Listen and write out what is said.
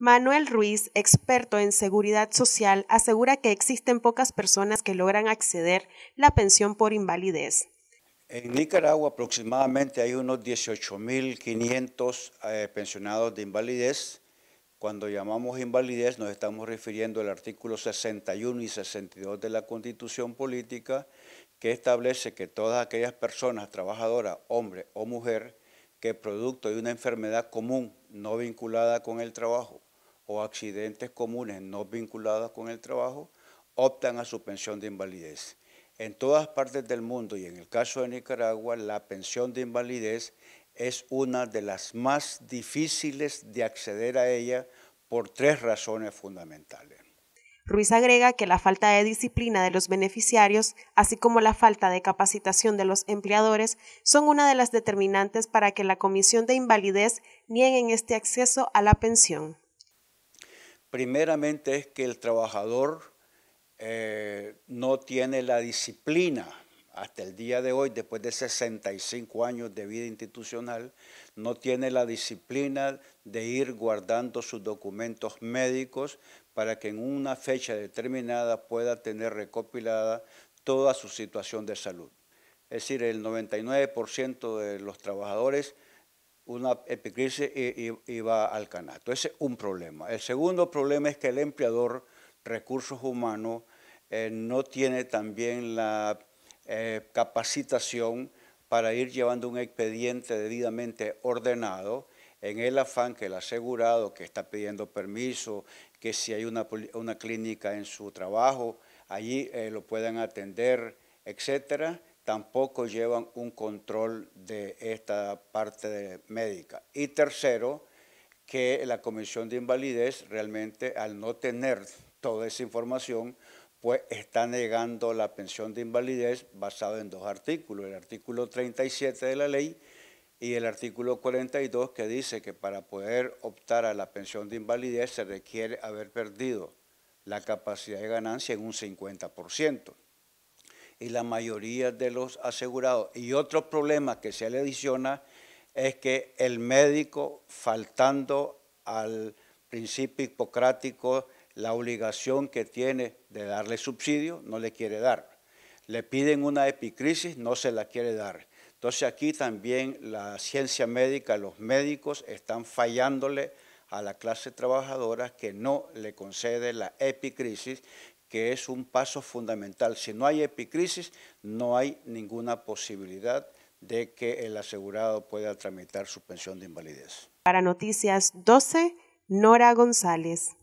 Manuel Ruiz, experto en seguridad social, asegura que existen pocas personas que logran acceder la pensión por invalidez. En Nicaragua aproximadamente hay unos 18.500 eh, pensionados de invalidez. Cuando llamamos invalidez nos estamos refiriendo al artículo 61 y 62 de la Constitución Política que establece que todas aquellas personas, trabajadoras, hombre o mujer, que producto de una enfermedad común no vinculada con el trabajo o accidentes comunes no vinculados con el trabajo, optan a su pensión de invalidez. En todas partes del mundo y en el caso de Nicaragua, la pensión de invalidez es una de las más difíciles de acceder a ella por tres razones fundamentales. Ruiz agrega que la falta de disciplina de los beneficiarios, así como la falta de capacitación de los empleadores, son una de las determinantes para que la Comisión de Invalidez niegue este acceso a la pensión primeramente es que el trabajador eh, no tiene la disciplina hasta el día de hoy, después de 65 años de vida institucional, no tiene la disciplina de ir guardando sus documentos médicos para que en una fecha determinada pueda tener recopilada toda su situación de salud. Es decir, el 99% de los trabajadores una epicrisis va al canato. Ese es un problema. El segundo problema es que el empleador, recursos humanos, eh, no tiene también la eh, capacitación para ir llevando un expediente debidamente ordenado en el afán que el asegurado que está pidiendo permiso, que si hay una, clínica en su trabajo, allí eh, lo puedan atender, etcétera tampoco llevan un control de esta parte médica. Y tercero, que la comisión de invalidez realmente al no tener toda esa información, pues está negando la pensión de invalidez basado en dos artículos, el artículo 37 de la ley y el artículo 42 que dice que para poder optar a la pensión de invalidez se requiere haber perdido la capacidad de ganancia en un 50% y la mayoría de los asegurados. Y otro problema que se le adiciona es que el médico, faltando al principio hipocrático, la obligación que tiene de darle subsidio, no le quiere dar. Le piden una epicrisis, no se la quiere dar. Entonces aquí también la ciencia médica, los médicos están fallándole a la clase trabajadora que no le concede la epicrisis que es un paso fundamental. Si no hay epicrisis, no hay ninguna posibilidad de que el asegurado pueda tramitar su pensión de invalidez. Para Noticias 12, Nora González.